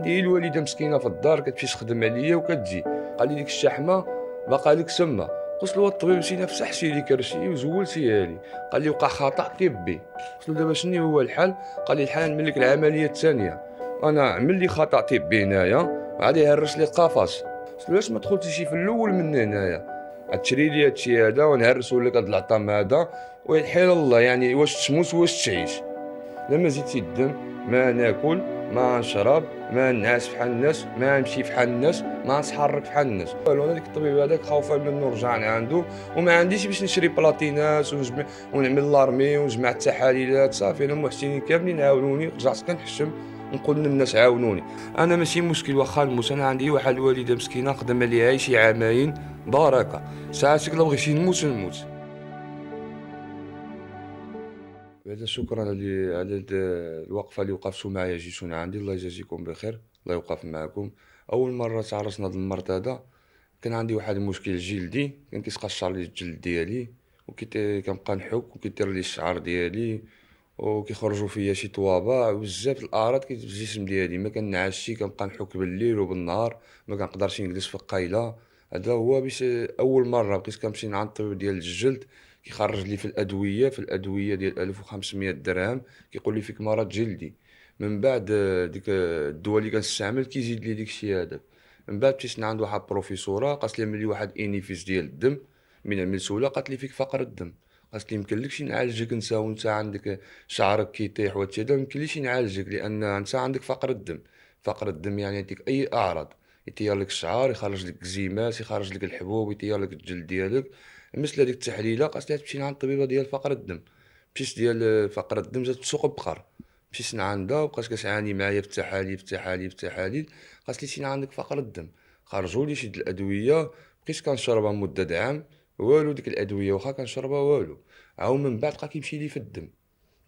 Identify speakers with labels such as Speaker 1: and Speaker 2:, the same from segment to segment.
Speaker 1: عندي هي إيه الوالده مسكينه في الدار كتمشي تخدم عليا وكتجي قال لي ديك الشحمه باقا لك تما قلت له الطبيب مشينا فسحتي لي كرشي وزولتيها لي قال لي وقع خطا طبي قلت له دابا شنو هو الحل قال لي الحل نملك العمليه الثانيه انا عمل لي خطا طبي هنايا وعاد يهرس لي قفص قلت له علاش ما دخلتيش في الاول من هنايا تشري لي هادشي هذا ونهرسوا لك هاد العطام هذا ويحيل الله يعني واش تموت واش تعيش لما زيدتي الدم ما ناكل ما نشرب ما نعس بحال الناس ما نمشي بحال الناس ما نتحرك بحال الناس انا ديك الطبيب هذاك خوفا منه رجعني عنده وما عنديش باش نشري بلاطينات ونجمع ونعمل لارمي ونجمع التحاليلات صافي انا محسنين كاملين عاونوني رجعت كنحشم نقول للناس عاونوني انا ماشي مشكل واخا نموت انا عندي واحد الوالده مسكينه خدم عليها شي عامين باركه ساعات لو بغيتي نموت نموت بعد شكرا على على الوقفه اللي وقفتوا معايا جيتونا عندي الله يجازيكم بخير الله يوقف معكم اول مره تعرسنا هذا المرض هذا كان عندي واحد المشكل جلدي كان كيتقشر لي الجلد ديالي وكنبقى نحك وكيدير لي الشعر ديالي وكيخرجوا فيا شي طوابع بزاف الاعراض كيجي في الجسم ديالي ما كنبقى نحك بالليل وبالنهار ما كنقدرش نجلس في القايله هذا هو باش اول مره بقيت كنمشي عند الطبيب ديال الجلد كيخرج لي في الادويه في الادويه ديال 1500 درهم كيقول لي فيك مرض جلدي من بعد آه، ديك آه، الدواء اللي كنستعمل كيزيد لي الشيء هذا من بعد مشيت عند واحد بروفيسوره قالت لي ملي واحد انيفيس ديال الدم من عمل سوله قالت لي فيك فقر الدم قالت لي لكش نعالجك انت وانت عندك آه، شعرك كيطيح وهادشي هذا يمكنليش نعالجك لان انت عندك فقر الدم فقر الدم يعني يعطيك اي اعراض يطير لك الشعر يخرج لك الزيمات يخرج لك الحبوب يطير لك الجلد ديالك مثل هذيك التحليله قالت لها تمشي عند الطبيبه ديال فقر الدم مشيت ديال فقر الدم جات تسوق بقر مشيت عندها وبقات كتعاني معايا في التحاليل في التحاليل في التحاليل قالت لي سينا عندك فقر الدم خرجوا لي شد الادويه بقيت كنشربها مده عام والو ديك الادويه واخا كنشربها والو عاو من بعد بقى كيمشي لي في الدم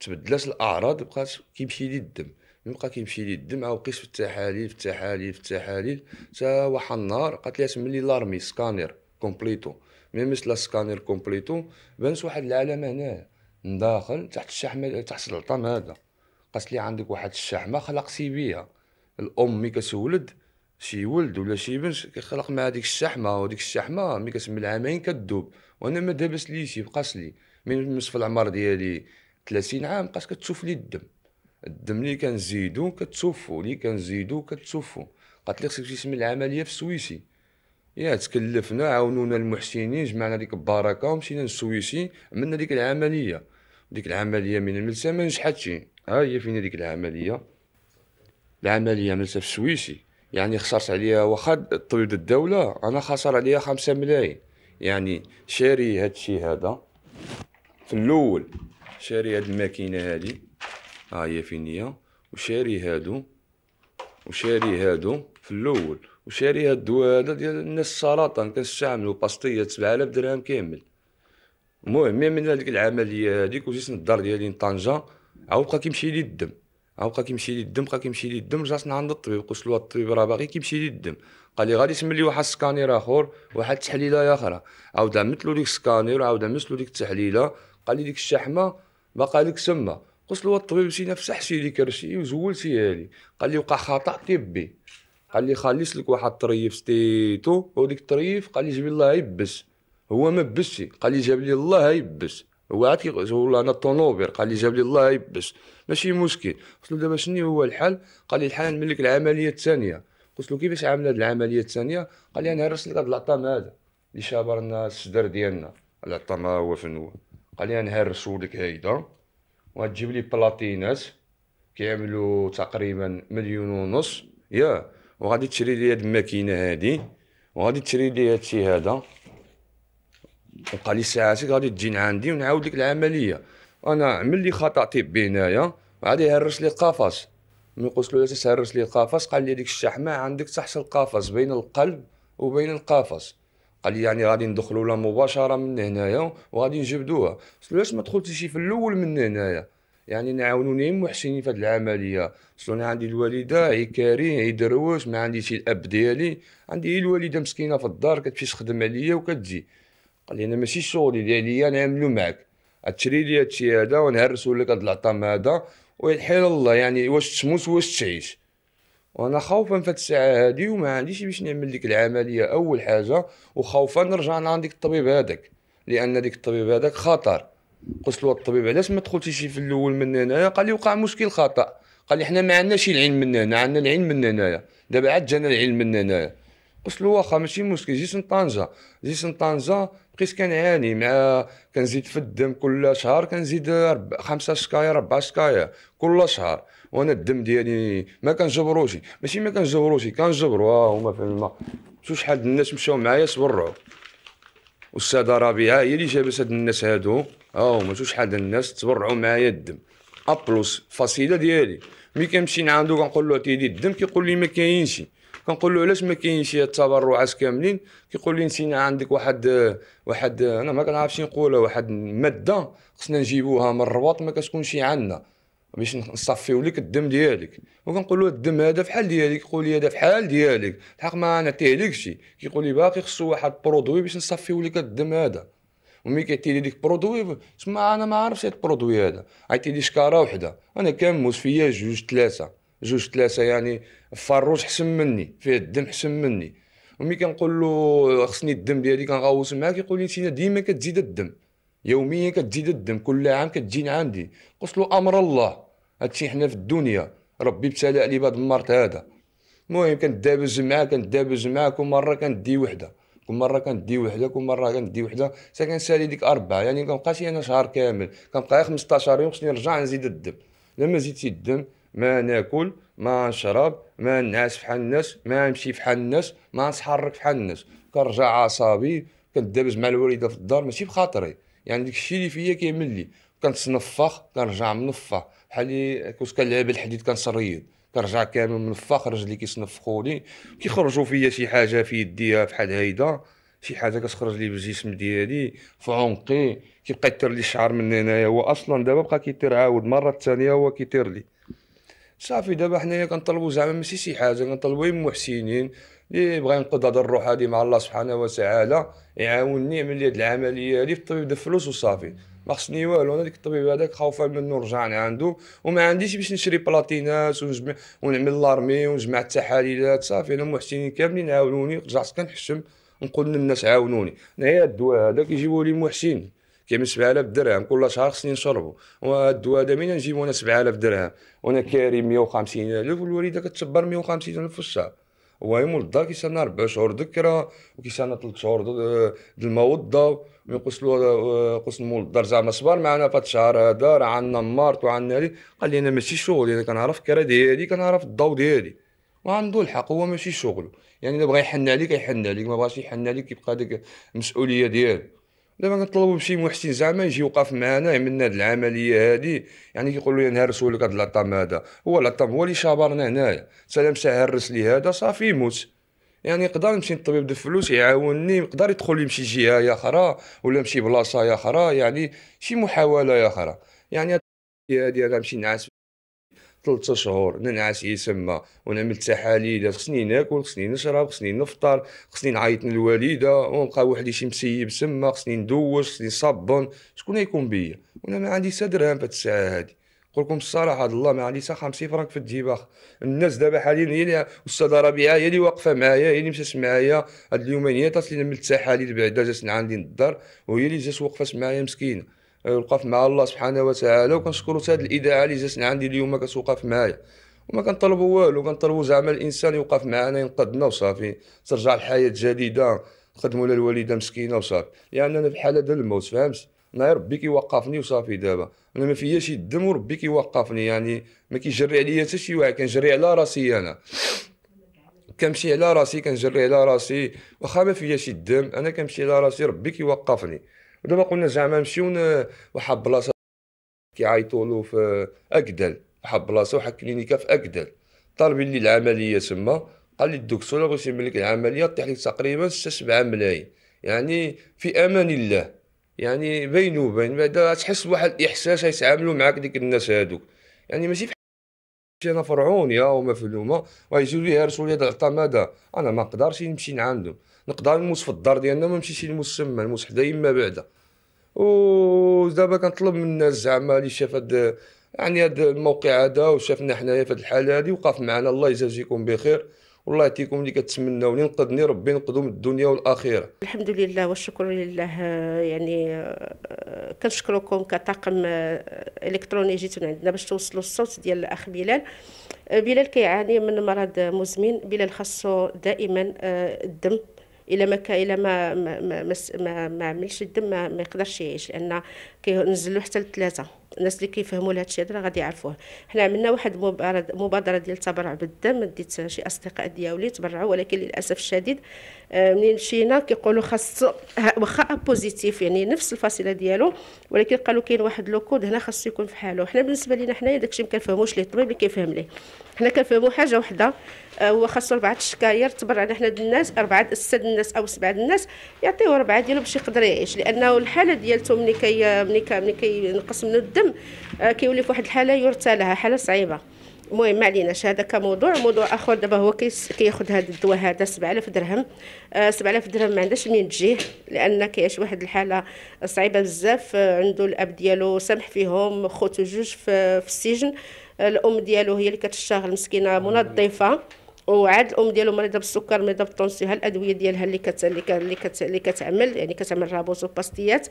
Speaker 1: تبدلات الاعراض بقات كيمشي لي الدم من بقى كيمشي لي الدم عاو بقيت في التحاليل في التحاليل في التحاليل حتى واحد النهار قالت لي سمي لي لارمي سكانير كومبليتو مي مثل سكانير كومبليتو بانس واحد العالم هنا من داخل تحت الشحمه تحت العطام هذا قالت لي عندك واحد الشحمه خلق بيها الام مي كتولد شي ولد ولا شي بنت كيخلق مع ديك الشحمه وديك الشحمه مي كتمل عامين كدوب وانا ما دابس شي بقاس لي من نصف العمر ديالي 30 عام بقات كتشوف لي الدم الدم اللي كنزيدو كتشوفو اللي كنزيدو كتشوفو قالت لي خصك تمشي تسمي العمليه في السويسي يا تكلفنا عاونونا المحسنين جمعنا ديك البركه ومشينا للسويسي عملنا ديك العمليه ديك العمليه من الملسه ما نجحتش ها هي فين ديك العمليه العمليه ملسه في السويسي يعني خسرت عليها واخا طرد الدوله انا خسر عليها خمسة ملايين يعني شاري هاد الشيء هذا في الاول شاري هاد الماكينه هادي ها هي فين هي وشاري هادو وشاري هادو في الاول وشاريها الدواء ديال الناس السرطان كنستعملوا باستية 7000 درهم كامل المهم من هذيك العملية هذيك وجيت للدار ديالي طنجة عاود بقى كيمشي لي الدم عاود بقى كيمشي لي الدم بقى كيمشي لي الدم رجعت عند الطبيب قلت له الطبيب راه باغي كيمشي لي الدم قال لي غادي تملي واحد السكانير اخر واحد التحليله اخرى عاود عملت له ديك السكانير وعاود عملت له ديك التحليله قال لي ديك الشحمه باقا لك تما قلت له الطبيب نفس فسحتي لي كرشي وزولتيها لي قال لي وقع خطا طبي قال لي خليص لك واحد الطريف ستيتو وديك الطريف قال لي جيب الله يبس هو ما بسش قال لي جاب لي الله يبس هو عاد كيقول انا الطونوبير قال لي جاب لي الله يبس ماشي مشكل قلت له دابا شنو هو الحل قال لي الحل نعمل العمليه الثانيه قلت له كيفاش عامل هذه العمليه الثانيه قال لي انا هرس لك هذا العطام هذا اللي شابرنا الصدر ديالنا العطام هو فنو قال لي انا هرسو لك هيدا وغتجيب لي بلاطينات كيعملوا تقريبا مليون ونص يا وغادي تشري لي هاد الماكينه هادي وغادي تشري لي هادشي هذا وقال لي ساعاتك غادي تجي عندي ونعاود لك العمليه انا عمل لي خطا طبي طيب هنايا وعاد يهرس لي القفص ملي قلت له تهرس لي القفص قال لي ديك الشحمه عندك تحت القفص بين القلب وبين القفص قال لي يعني غادي ندخلوا لها مباشره من هنايا وغادي نجبدوها قلت له مدخلتيش ما دخلتيش في الاول من هنايا يعني نعاونوني محسنين في هذه العمليه شلون عندي الوالده كاري هي دروش ما عنديش الاب ديالي عندي الوالده مسكينه في الدار كتمشي تخدم عليا وكتجي قال لي انا ماشي شغلي ديالي نعملو معاك تشري لي هادشي هذا ونهرسو لك هاد العطام هذا ويحيل الله يعني واش تموت واش تعيش وانا خوفا في الساعه هادي وما عنديش باش نعمل ديك العمليه اول حاجه وخوفا نرجع عندك ديك الطبيب هذاك لان ديك الطبيب هذاك خطر قلت له الطبيب علاش ما دخلتيش في الاول من هنايا قال لي وقع مشكل خطا قال لي حنا ما عندناش العلم من هنا عندنا العلم من هنايا دابا عاد جانا العلم من هنايا قلت له واخا ماشي مشكل جيت لطنجه جيت لطنجه بقيت كنعاني مع كنزيد في الدم كل شهر كنزيد خمسة شكاية أربعة شكاية كل شهر وانا الدم ديالي ما كنجبروش ماشي ما كنجبروش كنجبروا آه، هما في الماء شو شحال الناس مشاو معايا صبروا والساده ربيعه هي اللي جابت هاد الناس هادو هما ما شحال الناس تبرعوا معايا الدم ابلوس فصيله ديالي ملي كنمشي عندو كنقول له تيدي الدم كيقول لي ما كاينش كنقول له علاش ما كاينش هاد التبرعات كاملين كيقول لي نسينا عندك واحد واحد انا ما كنعرفش نقولها واحد ماده خصنا نجيبوها من الرباط ما كتكونش عندنا باش نصفيو لك الدم ديالك وكنقول له الدم هذا فحال ديالك يقول لي هذا فحال ديالك الحق ما شي كيقول لي باقي خصو واحد برودوي باش نصفيو لك الدم هذا ومي كيعطي لي ديك برودوي تما انا ما عارفش هاد البرودوي هذا عيطي لي شكاره وحده انا كنموس فيا جوج ثلاثه جوج ثلاثه يعني فروج حسن مني فيه الدم حسن مني ومي كنقول له خصني الدم ديالي كنغوص معاه كيقول لي انت ديما كتزيد الدم يوميا كتزيد الدم كل عام كتجيني عندي قلت له امر الله هادشي حنا في الدنيا ربي ابتلى علي بهاد المرض هذا المهم كندابز معاه كندابز معاه كل مره كندي وحده كل مره كندي وحده كل مره كندي وحده حتى كنسالي ديك اربعه يعني كنبقاش انا شهر كامل كنبقى 15 يوم خصني نرجع نزيد الدم لما زيدتي الدم ما ناكل ما نشرب ما نعس فحال الناس ما نمشي فحال الناس ما نتحرك فحال الناس كنرجع عصابي كندابز مع الوالده في الدار ماشي بخاطري يعني داك الشيء اللي فيا كيملي كنتنفخ كنرجع منفخ بحالي كنت كنلعب الحديد كنصريد كنرجع كامل منفخ رجلي لي كيخرجوا فيا شي حاجه في يديها بحال هيدا شي حاجه كتخرج لي بالجسم ديالي في عنقي كيبقى يطير لي الشعر من هنايا هو اصلا دابا بقى كيطير عاود مره الثانيه هو كيطير لي صافي دابا حنايا كنطلبوا زعما ماشي شي حاجه كنطلبوا يم محسنين اللي بغى ينقض هذا الروح هذه مع الله سبحانه وتعالى يعاوني لي هاد العمليه هذه في الطبيب دفلوس وصافي خصني والو انا ديك الطبيب هذاك خوفا منه رجعني عنده وما عنديش باش نشري بلاطينات ونجمع ونعمل لارمي ونجمع التحاليلات صافي انا محسنين كاملين عاونوني رجعت كنحشم نقول للناس عاونوني انايا الدواء هذاك يجيبوا لي محسن كيعمل 7000 درهم كل شهر خصني نشربو والدواء هذا منين نجيبو انا 7000 درهم وانا كاري 150000 والوالده كتشبر 150000 في الشهر وهم للدار كيسالنا ربع شهور ذكرى وكيسالنا آه، ثلاث شهور الموضه آه، قص قسموا الدار زعما صبر معنا فهاد الشهر هذا راه عندنا مارت وعندنا هادي قال لي انا ماشي شغلي انا كنعرف الكرا ديالي كنعرف الضو ديالي وعندو الحق هو ماشي شغله يعني الا بغى يحن عليك يحن عليك ما بغاش يحن عليك يبقى ديك المسؤوليه ديالو دابا نطلبوا بشي محسن زعما يجي يوقف معنا يعمل لنا هذه العمليه هذه يعني كيقول لي نهرسوا لك هذا العطام هذا هو العطام هو اللي شابرنا هنايا سلام ساعه هرس لي هذا صافي يموت يعني يقدر نمشي للطبيب الفلوس يعاونني يقدر يدخل لي شي جهه يا اخرى ولا شي بلاصه يا اخرى يعني شي محاوله يا اخرى يعني هذه انا نمشي نعس ثلاثة شهور ننعس يسمى ونعمل تحاليل خصني ناكل خصني نشرب خصني نفطر خصني نعيط للوالده ونلقى واحد شي مسيب سما خصني ندوش خصني نصبن شكون يكون بيا وانا ما عندي حتى درهم في الساعه هذه نقول لكم الصراحه الله ما عندي حتى 50 فرنك في الديباخ الناس دابا حاليا هي اللي استاذه ربيعه هي اللي واقفه معايا هي اللي مشات معايا هاد اليومين هي تصلي لي نعمل التحاليل بعدا جات عندي للدار وهي اللي جات واقفه معايا مسكينه يوقف مع الله سبحانه وتعالى وكنشكروا هذه الاذاعه اللي جات عندي اليوم كتوقف معايا وما كنطلبوا والو كنطلبوا زعما الانسان يوقف معنا ينقذنا وصافي ترجع الحياه جديده نخدموا للوالده مسكينه وصافي لان انا في حاله ديال الموت فهمت انا ربي كيوقفني وصافي دابا انا ما شي الدم وربي كيوقفني يعني ما كيجري عليا حتى شي واحد كنجري على راسي انا كنمشي على راسي كنجري على راسي واخا ما شي الدم انا كنمشي على راسي ربي كيوقفني ودابا قلنا زعما نمشيو واحد بلاصه كيعيطوا له في اكدل واحد بلاصه واحد كلينيكا في اكدل طالب لي العمليه تما قال لي الدكتور بغيت يعمل لك العمليه طيح لك تقريبا 6 7 ملايين يعني في امان الله يعني بين وبين بعدا تحس بواحد الاحساس يتعاملوا معاك ديك الناس هادوك يعني ماشي في انا فرعونيه فلومه ويجيو لي يرسلوا لي العطا ماذا انا ما نقدرش نمشي عندهم نقدر نموس في الدار ديالنا ما نمشيش نموس تما نموس حدا يما بعدا دابا كنطلب من الناس زعما اللي شاف هاد يعني هاد الموقع هذا وشافنا حنايا في هاد الحاله هادي وقف معنا الله يجازيكم بخير والله يعطيكم اللي كتمنوا ينقذني ربي ينقذوا من الدنيا والاخره
Speaker 2: الحمد لله والشكر لله يعني كنشكركم كطاقم الكتروني جيتو عندنا باش توصلوا الصوت ديال الاخ بلال بلال كيعاني من مرض مزمن بلال خاصو دائما آه، الدم الا ما الا ما ما ما, ما, ما عملش الدم ما, ما يقدرش يعيش لان كينزلوا حتى لثلاثه الناس اللي كيفهموا لهاد الشيء هذا غادي يعرفوه حنا عملنا واحد مبادره ديال التبرع بالدم ديت شي اصدقاء ديالي تبرعوا ولكن للاسف الشديد منين مشينا كيقولوا خاص واخا بوزيتيف يعني نفس الفاصله ديالو ولكن قالوا كاين واحد لوكود هنا خاصو يكون في حاله حنا بالنسبه لينا حنايا داكشي ما كنفهموش ليه الطبيب اللي كيفهم ليه حنا كنفهموا حاجه وحده آه، هو خاصو اربعه الشكاير تبرعنا حنا الناس اربعه ست الناس او سبعه الناس يعطيوه اربعه ديالو باش يقدر يعيش لانه الحاله ديالته ملي كي ملي كي كينقص من الدم آه، كيولي في واحد الحاله يرثى لها حاله صعيبه المهم ما عليناش هذا كموضوع موضوع اخر دابا هو كياخذ هذا الدواء هذا 7000 درهم 7000 آه، درهم ما عندهاش منين تجيه لان كيعيش واحد الحاله صعيبه بزاف آه، عنده الاب ديالو سامح فيهم خوتو جوج في, في السجن آه، الام ديالو هي اللي كتشتغل مسكينه منظفه وعاد الام ديالو مريضه بالسكر مريضه ها هالادويه ديالها اللي كت اللي كت اللي كتعمل يعني كتعمل رابوس وباستيات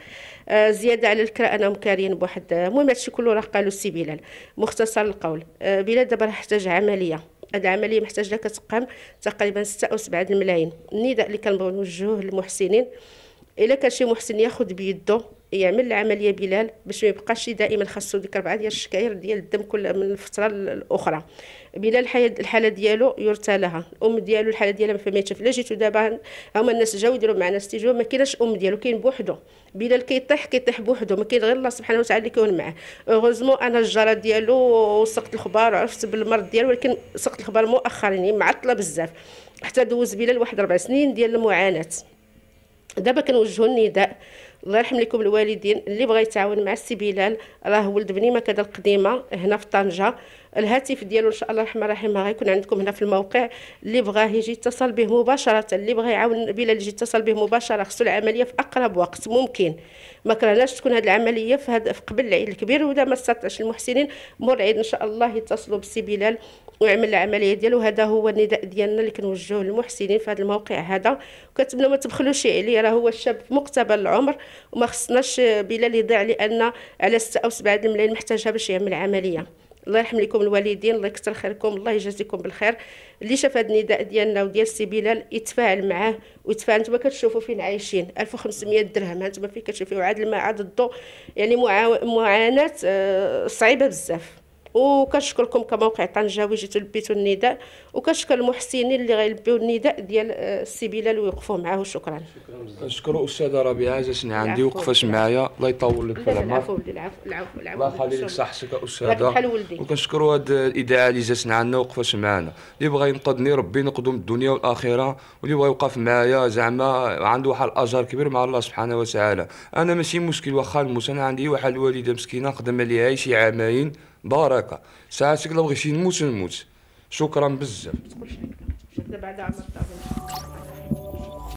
Speaker 2: آه زياده على الكرا مكارين بواحد آه، المهم هادشي كله راه قالو السي بلال مختصر القول آه بلال دابا راه احتاج عمليه هاد العمليه محتاجه كتقام تقريبا 6 او 7 الملايين النداء اللي كنبغيو نوجهوه للمحسنين الا كان شي محسن ياخذ بيده يعمل العمليه بلال باش ما يبقاش دائما خاصو ديك ربعه ديال الشكاير ديال الدم كل من الفتره الاخرى بلال الحاله ديالو يرثى لها الام ديالو الحاله ديالها ما فهمتش فلا جيتو دابا هما الناس جاو يديروا معنا استجواب ما كايناش الأم ديالو كاين بوحدو بلال كيطيح كيطيح بوحدو ما كاين غير الله سبحانه وتعالى اللي كيكون معاه اوغوزمون انا الجاره ديالو وسقت الخبار وعرفت بالمرض ديالو ولكن سقت الخبار مؤخرا يعني معطله بزاف حتى دوز بلال واحد ربع سنين ديال المعاناه دابا كنوجهوا النداء الله يرحم لكم الوالدين اللي بغى يتعاون مع السي بلال راه ولد بنيمه كذا القديمه هنا في طنجه الهاتف ديالو ان شاء الله الرحمن الرحيم غيكون عندكم هنا في الموقع اللي بغاه يجي يتصل به مباشره اللي بغى يعاون بلال يجي يتصل به مباشره خصو العمليه في اقرب وقت ممكن ما كرهناش تكون هذه العمليه في هذا قبل العيد الكبير ودا ما استطعش المحسنين مور العيد ان شاء الله يتصلوا بالسي بلال ويعمل العمليه ديالو هذا هو النداء ديالنا اللي كنوجهوه للمحسنين في هذا الموقع هذا وكنتمنى ما تبخلوش عليه راه هو شاب في مقتبل العمر وما خصناش بلا اللي ضاع لان على 6 او 7 الملايين محتاجها باش يعمل عمليه الله يرحم لكم الوالدين الله يكثر خيركم الله يجازيكم بالخير اللي شاف هذا النداء ديالنا وديال سي بلال يتفاعل معاه ويتفاعل انتما كتشوفوا فين عايشين 1500 درهم هانتوما فين كتشوفوا عاد الماء عاد الضوء يعني معاناه آه، صعيبه بزاف وكنشكركم كموقع طنجاوي جيتو لبيتو النداء وكنشكر المحسنين اللي غيلبيو النداء ديال آه، السي بلال ويوقفوا معاه وشكرا
Speaker 1: نشكر استاذه ربيعه جاتني عندي وقفاش معايا الله يطول لك في العمر الله يخلي لك صحتك استاذه وكنشكروا هاد الاذاعه اللي جاتني عندنا وقفاش معنا اللي بغى ينقذني ربي ينقذهم الدنيا والاخره واللي بغى يوقف معايا زعما عنده واحد الاجر كبير مع الله سبحانه وتعالى انا ماشي مشكل واخا نموت انا عندي واحد الوالده مسكينه خدم عليها شي عامين بارك ساعة شكلا بغيتي نموت نموت شكرا بزاف
Speaker 2: بعد عمر